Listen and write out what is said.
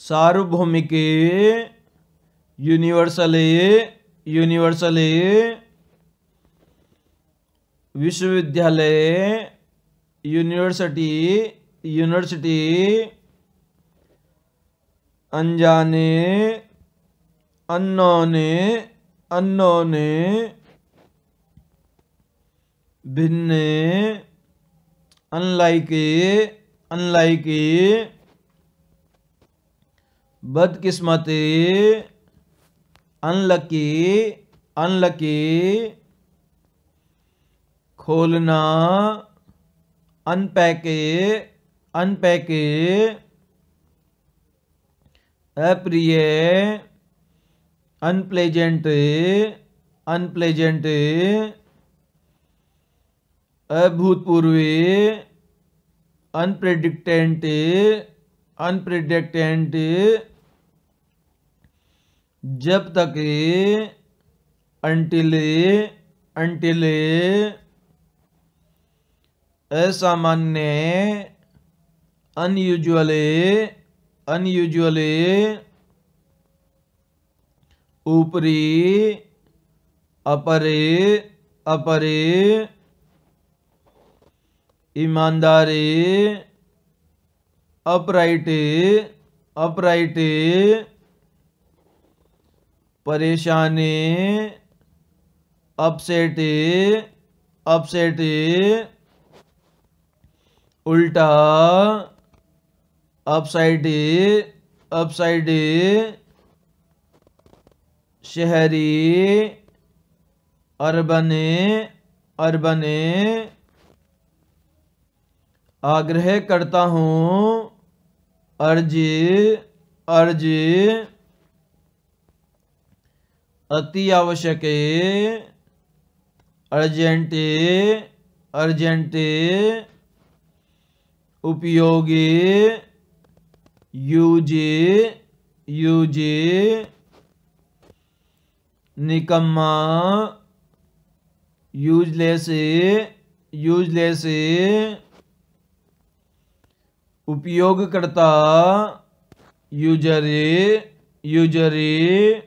सार्वभौमिके यूनिवर्सले यूनिवर्सले विश्वविद्यालय university university अनजाने अनोने अनोने भिन्ने अनलाइके अनलाइके बदकिस्मती अनलकी अनलकी खोलना अनपैके अनपैके अप्रिय अनप्लेजेंट अनप्लेजेंट अभूतपूर्वी अनप्रिडिक्टेंट अनप्रिडिक्टेंट जब तक ए अंटिल अंटिल असामान्य अनयूजल अनयूजल ऊपरी अपरे अपरे ईमानदारे अपराइटे अपराइटे परेशानी अपसेट अपसेट उल्टा अपसाइड अपसाइड शहरी अरबन अरबन आग्रह करता हूँ अर्जी अर्जी अति आवश्यक अर्जेंटे अर्जेंट उपयोगी यूजे यूजे निकम्मा यूजलेस यूजलेस उपयोगकर्ता यूजरे यूजरे